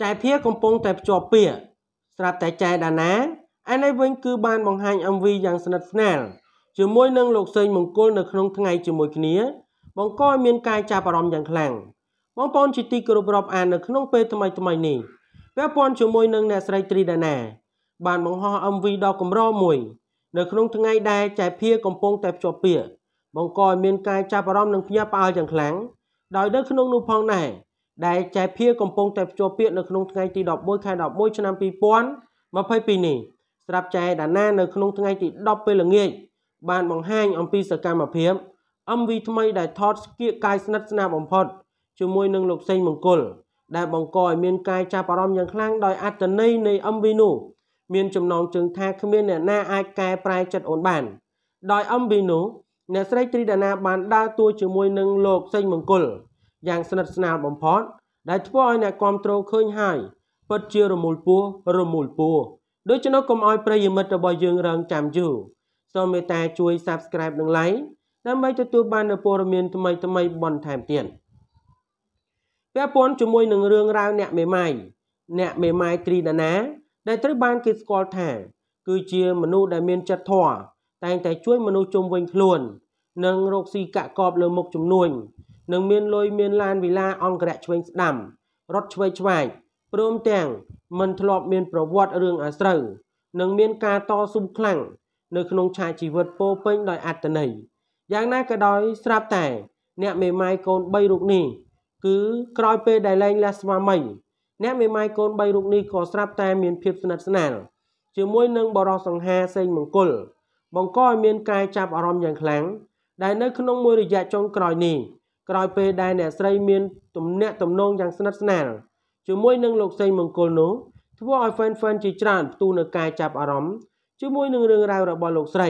ចែភាកំពុងតែភ្ជាប់ពាក្យស្រាប់តែចែដាណាឯនេះវិញគឺបានបង្ហាញ MV យ៉ាងស្និទ្ធស្នាលជាមួយនឹងលោកសេងមង្គលនៅក្នុងថ្ងៃជាមួយគ្នា បង្កឲ្យមានការចាប់អារម្មណ៍យ៉ាងខ្លាំងបងប្អូនជាទីគោរពរាប់អាននៅក្នុងពេលថ្មីថ្មីនេះពាក់ព័ន្ធជាមួយនឹងអ្នកស្រីត្រីដាណា បានបង្ហោះ MV ដ៏កម្រមួយ នៅក្នុងថ្ងៃដែលចែភាកំពុងតែភ្ជាប់ពាក្យបង្កឲ្យមានការចាប់អារម្មណ៍និងភ្ញាក់ផ្អើលយ៉ាងខ្លាំងដោយនៅក្នុងនោះផងដែរដែលចែភាកំពុងតែភ្ជាប់ពាក្យនៅក្នុងថ្ងៃទី11ខែ11ឆ្នាំ2022នេះស្រាប់ចែដាណានៅក្នុងថ្ងៃទី10ពេលល្ងាចបានបង្ហាញអំពីសកម្មភាព MV ថ្មី ដែលថតស្គៀកកាយស្និទ្ធស្នាលបំផុតជាមួយនឹងលោកសេងមង្គលដែលបង្កឲ្យមានការចាប់អារម្មណ៍យ៉ាងខ្លាំងដោយអត្តន័យនៃ MV នោះមានចំណងជើងថាគ្មាន អ្នកណាអាចកែប្រែចិត្តអូនបាន ដោយ MV នោះអ្នកស្រីត្រីដាណាបានដើរតួជាមួយនឹងលោកសេងមង្គលយ៉ាងស្និទ្ធស្នាលបំផុត ដែលធ្វើឲ្យអ្នកគ្រប់គ្រងឃើញហើយពិតជារមូលពួររមូលពួរដូច្នោះកុំឲ្យប្រិយមិត្តរបស់យើងរងចាំយូរសូមមេត្តាជួយ Subscribe និង Like ដើម្បីទទួលបាននូវព័ត៌មានថ្មីៗបន្ថែមទៀតពាក់ព័ន្ធជាមួយនឹងរឿងរ៉ាវអ្នកមេម៉ាយអ្នកមេម៉ាយត្រីដាណាដែលត្រូវបានគេស្គាល់ថាគឺជាមនុស្សដែលមាន ចិត្តធម៌តែងតែ ជួយមនុស្សជុំវិញខ្លួន និងរកស៊ីកាក់កបលើមុខជំនួញនឹងមានលុយមានឡានវិឡាអង្គរៈឆ្វេងស្ដាំរត់ឆ្វេងឆ្វាយព្រមទាំងមិនធ្លាប់មានប្រវត្តិរឿងអាស្រូវនឹងមានការតស៊ូខ្លាំងនៅក្នុងឆាជីវិតពោពេញដោយអត្តន័យយ៉ាងណាក៏ដោយស្រាប់តែអ្នកមេម៉ាយកូន3រូបនេះគឺក្រោយពេលដែលលែងលះស្វាមី អ្នកមេម៉ាយកូន3រូបនេះក៏ស្រាប់តែមានភាពស្និទ្ធស្នាលជាមួយនឹងបរោះសង្ហាសេងមង្គលបង្កឲ្យមានការចាប់អារម្មណ៍យ៉ាងខ្លាំងដែលនៅក្នុងមួយរយៈចុងក្រោយនេះក្រោយពេលដែលអ្នកស្រីមាន ទំនាក់ទំនងយ៉ាងស្និទ្ធស្នាលជាមួយនឹងលោកសេងមង្គលនោះ ធ្វើឲ្យ fan fan ជាច្រើនផ្ទុះនឹងការចាប់អារម្មណ៍ជាមួយនឹងរឿងរ៉ាវរបស់លោកស្រី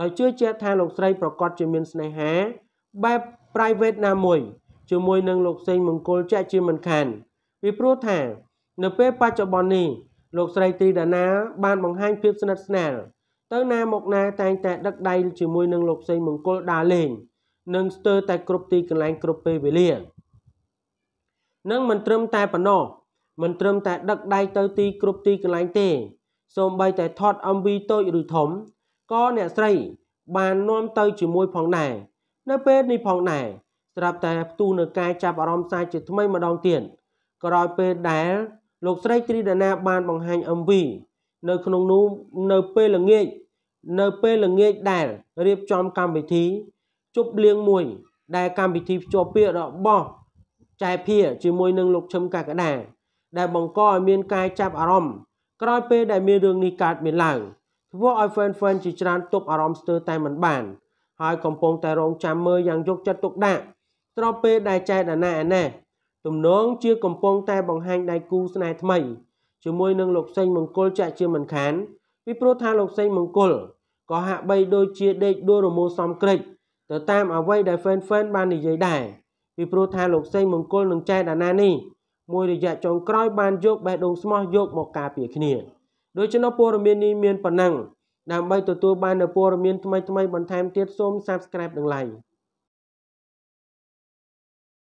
ដោយជឿជាក់ថាលោកស្រីប្រកាសជាមានស្នេហា បែប private ណាមួយជាមួយនឹងលោកសេងមង្គលចាក់ជាមិនខានពីព្រោះថា នៅពេលបច្ចុប្បន្ននេះលោកស្រីទីដាណា បានបង្ហាញ ភាពស្និទ្ធស្នាលទៅណាមកណាតែងតែដឹកដៃជាមួយនឹងលោកសេងមង្គលដើរលេងនិងស្ទើរតែគ្រប់ទីកន្លែងគ្រប់ពេលវេលានឹងមិនត្រឹមតែប៉ុណ្ណោះមិនត្រឹមតែដឹកដៃទៅទីគ្រប់ទីកន្លែងទេ សូម្បីតែថត MV តូចឬធំក៏អ្នកស្រីបាននាំទៅជាមួយផងដែរនៅពេលនេះផងដែរស្រាប់តែផ្ទុះនៅការចាប់អារម្មណ៍សាជាថ្មីម្ដងទៀតក្រោយពេលដែលលោកស្រីត្រីដាណាបានបង្ហាញ MV នៅក្នុងនោះនៅពេលល្ងាចនៅពេលល្ងាចដែលរៀបចំកម្មវិធីជប់លៀងមួយ ដែលកម្មវិធីភ្ជាប់ពាក្យរបស់ចែភាជាមួយនឹងលោកឈឹមកកដាដែលបង្កឲ្យមានការចាប់អារម្មណ៍ក្រោយពេលដែលមានរឿងនេះកើតមានឡើង ធ្វើឲ្យ fan fan ជាច្រើនទុកអារម្មណ៍ស្ទើរតែមិនបាន ហើយកំពុងតែរងចាំមើលយ៉ាងយកចិត្តទុកដាក់ស្របពេលដែលចែកដាណាអាណេះទំនង ជាកំពុងតែបង្ហាញដៃគូស្នេហ៍ថ្មីជាមួយនឹងលោកសេងមង្គលចាក់ជាមិនខានពីព្រោះថាលោកសេងមង្គលក៏ហាក់បីដូចជាដេកដួលរមោសំក្រិចទៅតាមអ្វីដែល Fan Fan បាននិយាយដែរពីព្រោះថាលោកសេងមង្គលនឹងចែកអាណានេះមួយរយៈចុងក្រោយបានយកបេះដូងស្មោះយកមកការពារគ្នាដូច្នោះព័ត៌មាននេះមានប៉ុណ្ណឹងដើម្បីទទួលបាននូវព័ត៌មានថ្មីៗបន្ថែមទៀតសូម Subscribe និង Like